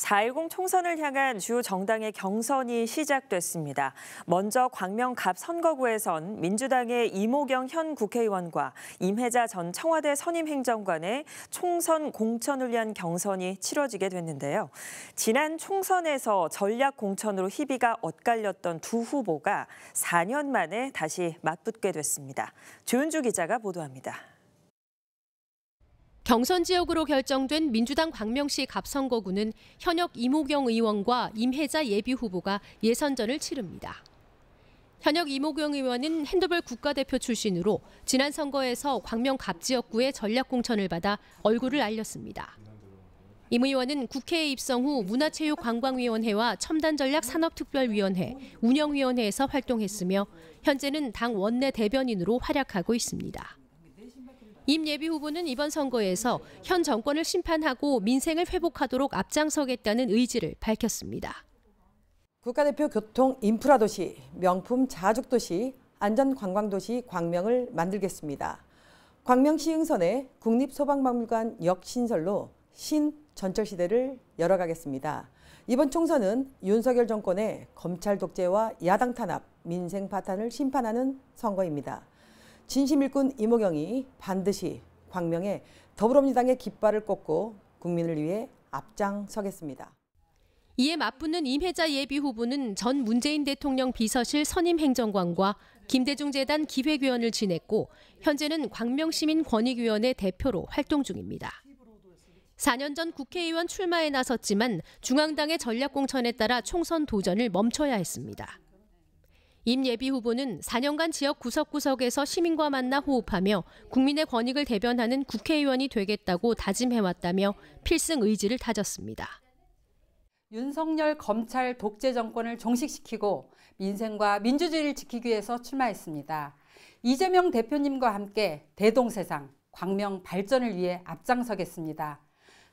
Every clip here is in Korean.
4.10 총선을 향한 주요 정당의 경선이 시작됐습니다. 먼저 광명갑 선거구에선 민주당의 이모경 현 국회의원과 임혜자 전 청와대 선임행정관의 총선 공천을 위한 경선이 치러지게 됐는데요. 지난 총선에서 전략 공천으로 희비가 엇갈렸던 두 후보가 4년 만에 다시 맞붙게 됐습니다. 조윤주 기자가 보도합니다. 경선 지역으로 결정된 민주당 광명시 갑선거구는 현역 이모경 의원과 임혜자 예비 후보가 예선전을 치릅니다. 현역 이모경 의원은 핸드볼 국가대표 출신으로 지난 선거에서 광명 갑지역구의 전략공천을 받아 얼굴을 알렸습니다. 임 의원은 국회에 입성 후 문화체육관광위원회와 첨단전략산업특별위원회, 운영위원회에서 활동했으며 현재는 당 원내 대변인으로 활약하고 있습니다. 임 예비 후보는 이번 선거에서 현 정권을 심판하고 민생을 회복하도록 앞장서겠다는 의지를 밝혔습니다. 국가대표 교통 인프라 도시, 명품 자죽 도시, 안전 관광 도시 광명을 만들겠습니다. 광명시흥선의 국립소방박물관 역 신설로 신 전철 시대를 열어가겠습니다. 이번 총선은 윤석열 정권의 검찰 독재와 야당 탄압, 민생 파탄을 심판하는 선거입니다. 진심일꾼 이모경이 반드시 광명에 더불어민주당의 깃발을 꽂고 국민을 위해 앞장서겠습니다. 이에 맞붙는 임혜자 예비 후보는 전 문재인 대통령 비서실 선임 행정관과 김대중 재단 기획위원을 지냈고 현재는 광명시민 권익위원회 대표로 활동 중입니다. 4년 전 국회의원 출마에 나섰지만 중앙당의 전략공천에 따라 총선 도전을 멈춰야 했습니다. 임 예비 후보는 4년간 지역 구석구석에서 시민과 만나 호흡하며 국민의 권익을 대변하는 국회의원이 되겠다고 다짐해왔다며 필승 의지를 다졌습니다. 윤석열 검찰 독재 정권을 종식시키고 민생과 민주주의를 지키기 위해서 출마했습니다. 이재명 대표님과 함께 대동세상, 광명 발전을 위해 앞장서겠습니다.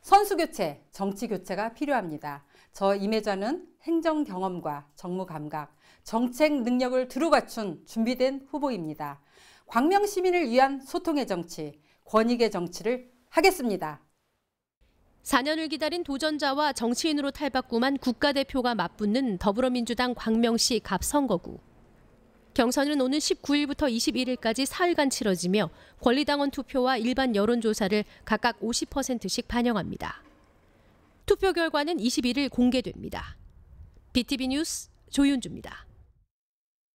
선수 교체, 정치 교체가 필요합니다. 저 임혜자는 행정 경험과 정무 감각, 정책 능력을 두루 갖춘 준비된 후보입니다. 광명 시민을 위한 소통의 정치, 권익의 정치를 하겠습니다. 4년을 기다린 도전자와 정치인으로 탈바꿈한 국가대표가 맞붙는 더불어민주당 광명시 갑선거구. 경선은 오는 19일부터 21일까지 4일간 치러지며 권리당원 투표와 일반 여론조사를 각각 50%씩 반영합니다. 투표 결과는 21일 공개됩니다. BTV 뉴스 조윤주입니다.